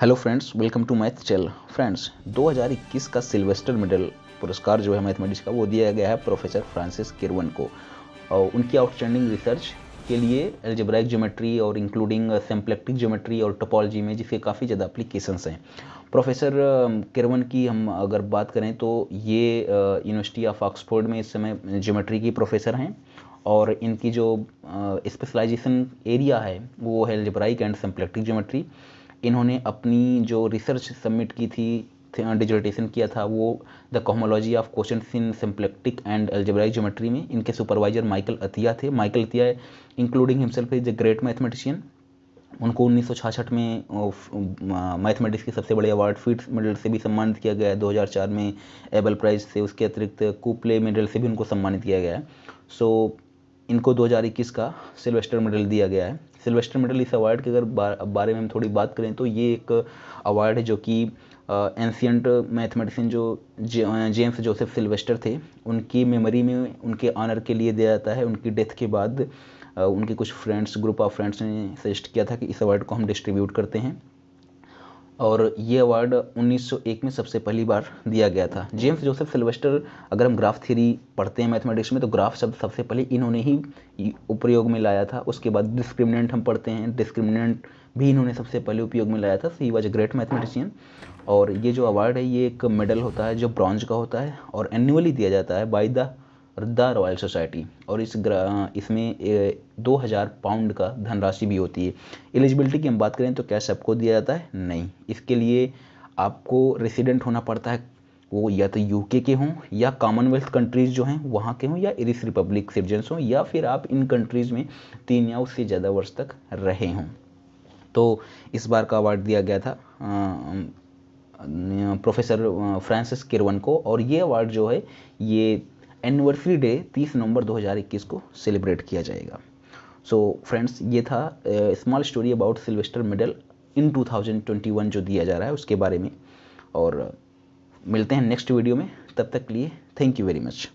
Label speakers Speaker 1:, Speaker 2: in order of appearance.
Speaker 1: hello friends welcome to math channel friends 2021 का Sylvester medal पुरस्कार जो है मैथमेटिक्स का वो दिया गया है प्रोफेसर फ्रांसिस किरवन को और उनकी आउटस्टैंडिंग रिसर्च के लिए एल्जेब्राइक ज्योमेट्री और इंक्लूडिंग सेम्प्लेक्टिक ज्योमेट्री और टोपोलॉजी में जिसके काफ़ी ज़्यादा अप्लीकेशंस हैं प्रोफेसर किरवन की हम अगर बात करें तो ये यूनिवर्सिटी ऑफ ऑक्सफोर्ड में इस समय ज्योमेट्री की प्रोफेसर हैं और इनकी जो स्पेशलाइजेशन एरिया है वो है एल्जेब्राइक एंड सेम्प्लेक्टिक ज्योमेट्री इन्होंने अपनी जो रिसर्च सबमिट की थी डिजर्टेशन uh, किया था वो the cohomology of question in symplectic and algebraic geometry में इनके सुपरवाइजर माइकल अतिया थे Michael Atiyah including himself is the great mathematician उनको उन्नीस में मैथमेटिक्स uh, के सबसे बड़े अवार्ड फीट्स मेडल से भी सम्मानित किया गया है 2004 में एबल प्राइज से उसके अतिरिक्त कूपले मेडल से भी उनको सम्मानित किया गया है सो so, इनको 2021 का सिल्वेस्टर मेडल दिया गया है सिल्वेस्टर मेडल इस अवार्ड के अगर बारे में हम थोड़ी बात करें तो ये एक अवार्ड है जो कि एंशियंट मैथमेटिशियन जो जेम्स जोसेफ सिल्वेस्टर थे उनकी मेमोरी में उनके ऑनर के लिए दिया जाता है उनकी डेथ के बाद उनके कुछ फ्रेंड्स ग्रुप ऑफ फ्रेंड्स ने सजेस्ट किया था कि इस अवार्ड को हम डिस्ट्रीब्यूट करते हैं और ये अवार्ड 1901 में सबसे पहली बार दिया गया था जेम्स जोसेफ सिल्वेस्टर अगर हम ग्राफ थ्योरी पढ़ते हैं मैथमेटिक्स में तो ग्राफ शब्द सबसे पहले इन्होंने ही उपयोग में लाया था उसके बाद डिस्क्रिमिनेंट हम पढ़ते हैं डिस्क्रिमिनेंट भी इन्होंने सबसे पहले उपयोग में लाया था so he was a great mathematician और ये जो अवार्ड है ये एक मेडल होता है जो ब्रॉन्ज का होता है और एनुअली दिया जाता है by the the Royal Society और इस इसमें दो हज़ार पाउंड का धनराशि भी होती है एलिजिबिलिटी की हम बात करें तो क्या सबको दिया जाता है नहीं इसके लिए आपको रेसिडेंट होना पड़ता है वो या तो यूके के हों या कॉमनवेल्थ कंट्रीज़ जो हैं वहाँ के हों या इरिस रिपब्लिक सिटीजन्स हों या फिर आप इन कंट्रीज़ में तीन या उससे ज़्यादा वर्ष तक रहे हों तो इस बार का अवार्ड दिया गया था आ, प्रोफेसर फ्रांसिस किरवन को और ये अवार्ड जो है ये एनिवर्सरी डे 30 नवंबर 2021 को सेलिब्रेट किया जाएगा सो so, फ्रेंड्स ये था small story about Sylvester medal in 2021 जो दिया जा रहा है उसके बारे में और uh, मिलते हैं नेक्स्ट वीडियो में तब तक लिए थैंक यू वेरी मच